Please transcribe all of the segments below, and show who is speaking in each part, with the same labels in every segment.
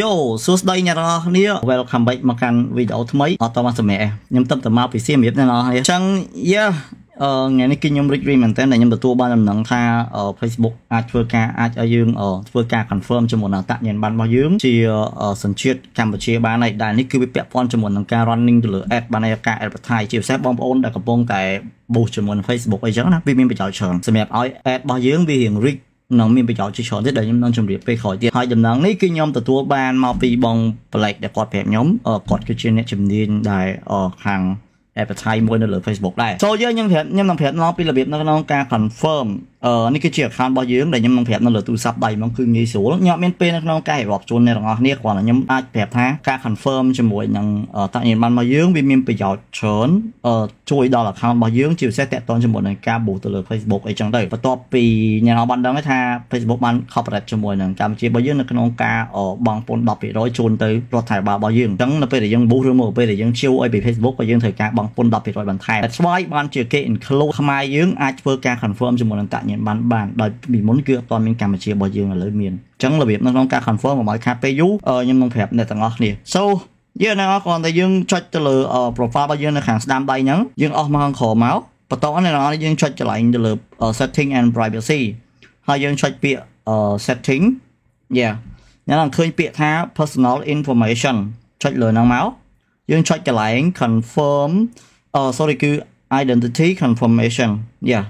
Speaker 1: យោសួស្តីអ្នកនរគ្នា Welcome back មកកាន់វីដេអូថ្មីអត់តមកសម្រាប់ខ្ញុំតឹមតមកពីសៀមរាបអ្នកនរគ្នាអញ្ចឹងយ៉ាអឺថ្ងៃនេះគឺខ្ញុំរីករាយមែនតើខ្ញុំទទួលបានដំណឹងថា Facebook អាចធ្វើការអាចឲ្យយើងធ្វើការ confirm ជាមួយនឹងអត្តញ្ញាណប័ណ្ណរបស់យើង ជាសញ្ជាតិកម្ពុជាបានហើយដែលនេះគឺវាពាក់ព័ន្ធជាមួយនឹងការ running ទៅលើ ad បានហើយការ advertise ជាពិសេសបងប្អូនដែលកំពុងតែបូសជាមួយនឹង Facebook អីចឹងណាវាមានប្រយោជន៍ច្រើនសម្រាប់ឲ្យ ad របស់យើងវារៀងរីកនឹងមានប្រយោជន៍ជាច្រើនទៀតដែលខ្ញុំនឹងជម្រាបពេលក្រោយទៀតហើយដំណឹងនេះគឺខ្ញុំទទួលបានមកពីបងប្លែកដែលគាត់ប្រាប់ខ្ញុំគាត់គឺជាអ្នកជំនាញដែលខាង advertise មួយនៅលើ Facebook ដែរចូលយើងខ្ញុំប្រាប់ខ្ញុំនឹងប្រាប់ឡើងពីរបៀបនៅក្នុងការ confirm អឺនេះគឺជា account របស់យើងដែលខ្ញុំនឹងប្រាប់នៅលើទូរស័ព្ទដៃហ្មងគឺងាយស្រួលខ្ញុំអត់មានពេលនៅក្នុងការរាប់ជូនអ្នកទាំងអស់គ្នាគ្រាន់តែខ្ញុំអាចប្រាប់ថាការ confirm ជាមួយនឹងតាក់ញៀនបានរបស់យើងវាមានប្រយោជន៍ច្រើនអឺជួយដល់ account របស់យើងជាពិសេសតាក់ទងជាមួយនឹងការបូទៅលើ Facebook អីចឹងទៅបន្ទាប់ពីអ្នកទាំងអស់បានដឹងថា Facebook បាន cooperate ជាមួយនឹងកម្ពុជារបស់យើងនៅក្នុងការបងពន្ធ10%ជូនទៅរដ្ឋាភិបាលរបស់យើងអញ្ចឹងនៅពេលដែលយើងបូឬមកពេលដែលយើងជាវឲ្យពី Facebook ក៏យើងត្រូវការបងពន្ធ10%បន្ថែមតែស្វ័យបានជាគេ include ខ្មែរយើងអាចធ្វើការ confirm ជាមួយនឹងតាក់ញៀនមានបានបានដោយពីមុនគឺអត់ទាន់មានកម្ពុជារបស់យើងឥឡូវមានអញ្ចឹងរបៀបនៅក្នុងការ confirm កុំឲ្យខាតពេលយូរខ្ញុំនឹងប្រាប់អ្នកទាំងអស់គ្នា so យើងអ្នកនរគ្រាន់តែយើងចុចទៅលើ profile របស់យើងនៅខាងស្ដាំដៃហ្នឹងយើងអស់មកខាងក្រោមមកបន្តអ្នកនរយើងចុចចន្លែងទៅលើ setting and privacy ហើយយើងចុចពាក្យ setting yeah អ្នកនរឃើញពាក្យថា personal information ចុចលើហ្នឹងមកយើងចុចកន្លែង confirm អ sorry គឺ identity confirmation yeah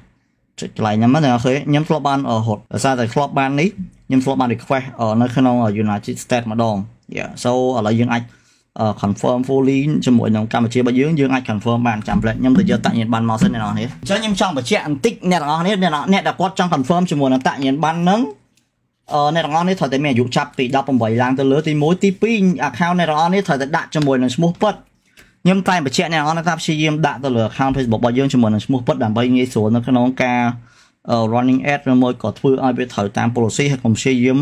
Speaker 1: ចុចកន្លែងហ្នឹងអ្នកនរគ្នាខ្ញុំធ្លាប់បានហត់ដោយសារតែធ្លាប់បាននេះខ្ញុំធ្លាប់បាន request នៅក្នុង United States ម្ដង Yeah so ឥឡូវយើងអាច confirm fully ជាមួយនឹងកម្ពុជារបស់យើងយើងអាច confirm បានចាំផ្លែខ្ញុំទៅយកតញ្ញាណប័ណ្ណមកសិនអ្នកនរគ្នាអញ្ចឹងខ្ញុំចង់បញ្ជាក់បន្តិចអ្នកនរគ្នាអ្នកដែលគាត់ចង់ confirm ជាមួយនឹងតញ្ញាណប័ណ្ណហ្នឹងអឺអ្នករងនេះត្រូវតែមានអាយុចាប់ពី18ឡើងទៅលើទី1ទី2 account អ្នករងនេះត្រូវតែដាក់ជាមួយនឹងឈ្មោះពិតខ្ញុំតែបញ្ជាក់អ្នកនរថាព្យាយាមដាក់ទៅលើ account Facebook របស់យើងជាមួយនឹងឈ្មោះពិតដើម្បីងាយស្រួលនៅក្នុងការ running ad ឬមួយក៏ធ្វើឲ្យវាត្រូវតាម policy ហើយកុំព្យាយាម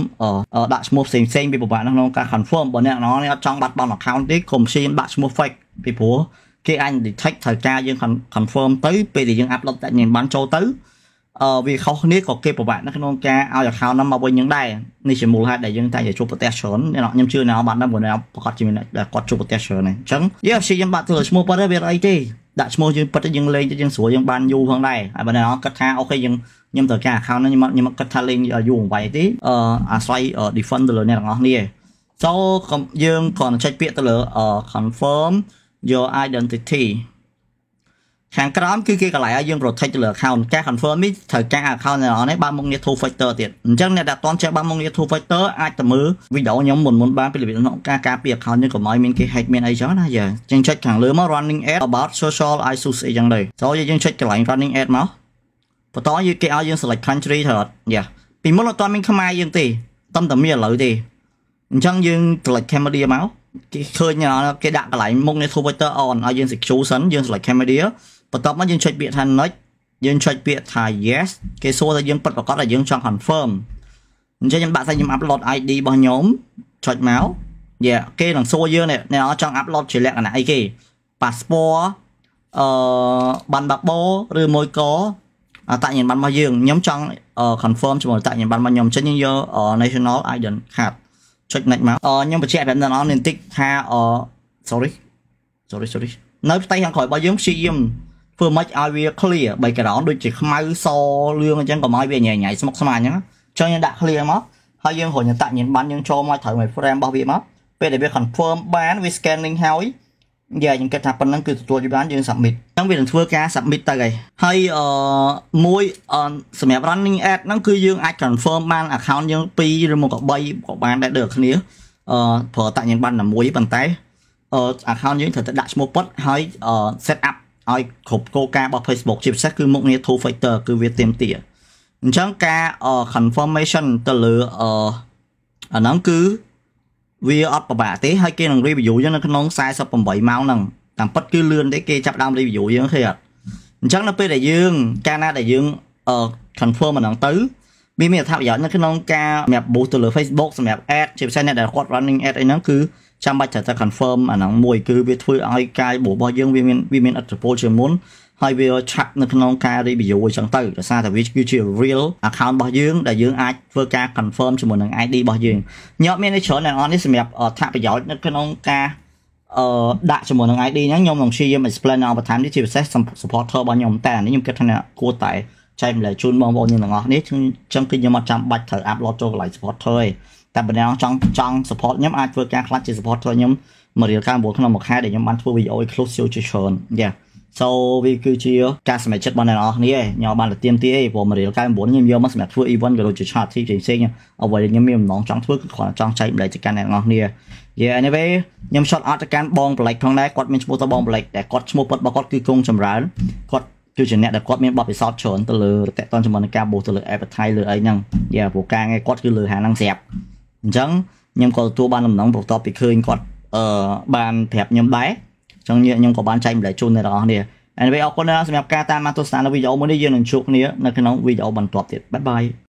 Speaker 1: ដាក់ឈ្មោះផ្សេងផ្សេងពីពិបាកនៅក្នុងការ confirm បើអ្នកនរនេះអត់ចង់បាត់បង់ account ទេកុំព្យាយាមដាក់ឈ្មោះ fake ពីព្រោះគេអាច detect ត្រូវការយើង confirm ទៅពេលដែលយើង upload តែញ៉ាំបានចូលទៅអឺវាខុសគ្នាក៏គេពិបាកនៅក្នុងការឲ្យ account ហ្នឹងមកវិញហ្នឹងដែរនេះជាមូលហេតុដែលយើងតែងតែជួបប្រទេសច្រើនខ្ញុំជឿណាស់បានដឹងព្រោះណាប្រកាសជាមានដែលគាត់ជួបប្រទេសច្រើនហ្នឹងអញ្ចឹងយើងព្យាយាមបាក់ធ្វើឈ្មោះប៉ុណ្ណេះវាអីទេដាក់ឈ្មោះយើងពិតយើងលេងយើងស្រួលយើងបានយូរផងដែរហើយបើណាគិតថាអូខេយើងខ្ញុំត្រូវការ account ហ្នឹងខ្ញុំខ្ញុំគិតថាលេងយូរអង្វែងទេអឺអាស្រ័យ defend ទៅលើអ្នកទាំងអស់គ្នា so យើងគ្រាន់តែចុចពាក្យទៅលើ confirm your identity ខាងក្រោមគឺគេកន្លែងឲ្យយើង protect លើ account ការ confirm នេះត្រូវការ account នេះបើមកងារ two factor ទៀតអញ្ចឹងអ្នកដែលអត់ទាន់ចេះបើមកងារ two factor អាចទៅមើលវីដេអូខ្ញុំមុនមុនបានពីរបៀបក្នុងការការពារ account យើងកុំឲ្យមានគេ hack មានអីចឹងណាយើងអញ្ចឹងចុចខាងលើមក running ad about social issues អីចឹងដែរចូលយើងចុចកន្លែង running ad មកបន្តយើងគេឲ្យយើង select country ត្រូវអត់យ៉ាពីមុនអត់ទាន់មានខ្មែរយើងទេតំតែមានឥឡូវទេអញ្ចឹងយើង select cambodia មកគេឃើញគេដាក់កន្លែងមុខនេះ two factor on ឲ្យយើង secure សិនយើង select cambodia បន្ទាប់មកយើងចុចពាក្យថា next យើងចុចពាក្យថា yes គេសួរថាយើងពិតប្រាកដថាយើងចង់ confirm អញ្ចឹងខ្ញុំដាក់ថាខ្ញុំ upload ID របស់ខ្ញុំចុចមកយ៉ាគេនឹងសួរយើងនេះចង់ upload ជាលក្ខណៈអីគេ passport អឺបានបាក់បោឬមួយក៏អតញ្ញាប័ណ្ណរបស់យើងខ្ញុំចង់ confirm ជាមួយអតញ្ញាប័ណ្ណរបស់ខ្ញុំចឹងយើងយក national id card ចុច next មកខ្ញុំបញ្ជាក់ប្រាប់អ្នកនរនេះបន្តិចថា sorry sorry sorry នៅផ្ទៃខាងក្រោយរបស់យើងព្យាយាមធ្វើម៉េចឲ្យវា clear background ដូចជាខ្មៅសលឿងអញ្ចឹងកុំឲ្យវាញ៉ៃញ៉ៃស្មុគស្មាញអញ្ចឹងចុះយើងដាក់ clear មកហើយយើងរញតញ្ញាណប័ណ្ណយើងចូលមកត្រូវមួយ frame របស់វាមកពេលដែលវា confirm បានវា scanning ហើយយ៉ាខ្ញុំគិតថាប៉ុណ្្នឹងគឺទទួលយកបានយើង submit អញ្ចឹងវានឹងធ្វើការ submit ទៅហើយហើយអឺមួយសម្រាប់ running ad ហ្នឹងគឺយើងអាច confirm បាន account យើង2ឬមក3ក៏បានដែរដូចគ្នាអឺព្រោះតញ្ញាណបានតែមួយប៉ុន្តែអឺ account យើងត្រូវតែដាក់ឈ្មោះប៉ុតហើយ set up ឲ្យគ្រប់គោលការណ៍របស់ Facebook ជាពិសេសគឺមុខងារ two factor គឺវាទៀមទាអញ្ចឹងការ confirmation ទៅលើអអាហ្នឹងគឺវាអត់ពិបាកទេហើយគេនឹង review យើងនៅក្នុង48ម៉ោងហ្នឹងតាមពិតគឺលឿនទេគេចាប់ដើម review យើងគេអត់អញ្ចឹងនៅពេលដែលយើងកាលណាដែលយើង confirm អាហ្នឹងទៅវាមានអត្ថប្រយោជន៍នៅក្នុងការសម្រាប់ boost ទៅលើ Facebook សម្រាប់ ad ជាពិសេសអ្នកដែលគាត់ running ad អីហ្នឹងគឺចាំបាច់ត្រូវតែ confirm អាហ្នឹងមួយគឺវាធ្វើឲ្យការរបស់យើងវាមានវាមានអត្ថប្រយោជន៍ជាងមុនហើយវាឆាក់នៅក្នុងការ review អញ្ចឹងទៅដោយសារតែវាគឺជា real account របស់យើងដែលយើងអាចធ្វើការ confirm ជាមួយនឹង ID របស់យើងញាប់មានច្រើនអ្នកនរនេះសម្រាប់អត្ថប្រយោជន៍នៅក្នុងការអឺដាក់ជាមួយនឹង ID ហ្នឹងខ្ញុំនឹងព្យាយាម explain នៅបន្ថែមនេះជាពិសេស supporter របស់ខ្ញុំតែនេះខ្ញុំគិតថាគួរតែចែកម្លែកជូនបងប្អូនយើងទាំងអស់នេះអញ្ចឹងគឺខ្ញុំអត់ចាំបាច់ត្រូវអាប់ឡូតចូលកន្លែង support ទេតែបើអ្នកចង់ចង់ support ខ្ញុំអាចធ្វើការខ្លះជា support ធ្វើខ្ញុំមួយរៀល99ក្នុងមួយខែដែលខ្ញុំបានធ្វើ video exclusive ជាច្រើន Yeah so វាគឺជាការសម្រេចចិត្តរបស់អ្នកនរគ្នាខ្ញុំបានទៅទៀមទីឯងព្រោះមួយរៀល99ខ្ញុំយកមកសម្រាប់ធ្វើ event ក៏ដូចជា chat team ផ្សេងៗអ្វីដែលខ្ញុំមានបំណងចង់ធ្វើគឺគ្រាន់តែចង់ចែកម្លែកទៅកាន់អ្នកនរគ្នា Yeah anyway ខ្ញុំ shot out ទៅកាន់បងប្លែកផងដែរគាត់មានឈ្មោះទៅបងប្លែកតែគាត់ឈ្មោះពិតរបស់គាត់គឺគង់ចម្រើនគាត់គឺជាអ្នកដែលគាត់មានបទពិសោធន៍ច្រើនទៅលើតេតនជាមួយនឹងការបោះទៅលើ advertise លើអីហ្នឹងយ៉ាព្រោះការងារគាត់គឺលើហាងហ្នឹងស្រាប់អញ្ចឹងខ្ញុំក៏ទទួលបានដំណងបន្ទាប់ពីឃើញគាត់អឺបានប្រាប់ខ្ញុំដែរអញ្ចឹងខ្ញុំក៏បានចែកម្លែកជូនអ្នកនរអស់គ្នា anyway អរគុណសម្រាប់ការតាមដានទស្សនានៅវីដេអូមួយនេះយើងនឹងជួបគ្នានៅក្នុងវីដេអូបន្ទាប់ទៀត bye bye